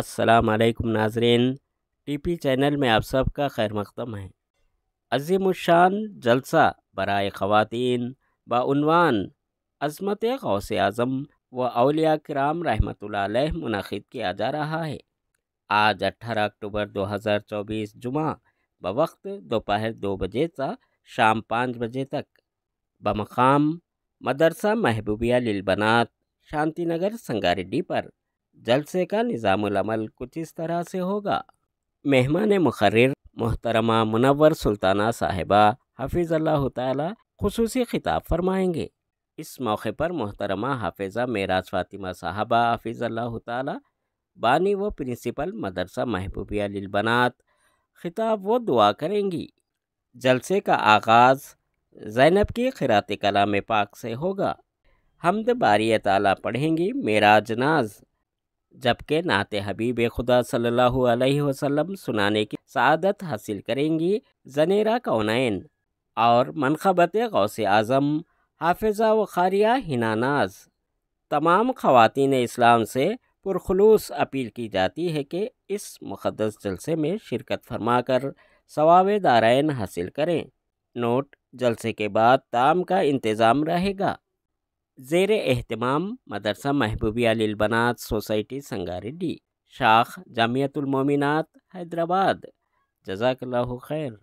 असलकम नाजरीन TP channel में आप सबका खैर मकदम है अज़ीमशान जलसा बरए ख़वान बानवान अज़मत गौस आज़म व अलिया कराम रहमत मुनद किया जा रहा है आज 18 अक्टूबर 2024 जुमा बवक्त दोपहर दो बजे से शाम पाँच बजे तक बमकाम मदरसा महबूबिया लिलबनात शांति नगर संगारेड्डी पर जलसे का निज़ामल कुछ इस तरह से होगा मेहमान मुखर मोहतरमा मुनवर सुल्ताना साहिबा हफिज़ अल्लाह तसूसी खिताब फरमाएंगे इस मौके पर मोहतरमा हाफिज़ा मेराज फ़ातिमा साहबा हफिज़ अल्लाह बानी व प्रिंसिपल मदरसा महबूबिया लिलबनात खिताब व दुआ करेंगी जलसे का आगाज़ जैनब की खरात कलाम पाक से होगा हमद बारी ताला पढ़ेंगी मेराज नाज जबकि नाते हबीब खुदा सल्लल्लाहु अलैहि वसल्लम सुनाने की सदत हासिल करेंगी जनेरा कौनैन और मनखबत गौस आज़म हाफिज़ा वखारिया हिनानाज तमाम खातिन इस्लाम से पुरखलूस अपील की जाती है कि इस मुक़दस जलसे में शिरकत कर सवाब दारायन हासिल करें नोट जलसे के बाद ताम का इंतज़ाम रहेगा जेर अहतमाम मदरसा महबूबी लिलबनात सोसाइटी संगारेड्डी शाख जामियातुलमोमिनत हैदराबाद जजाकल्ला खैर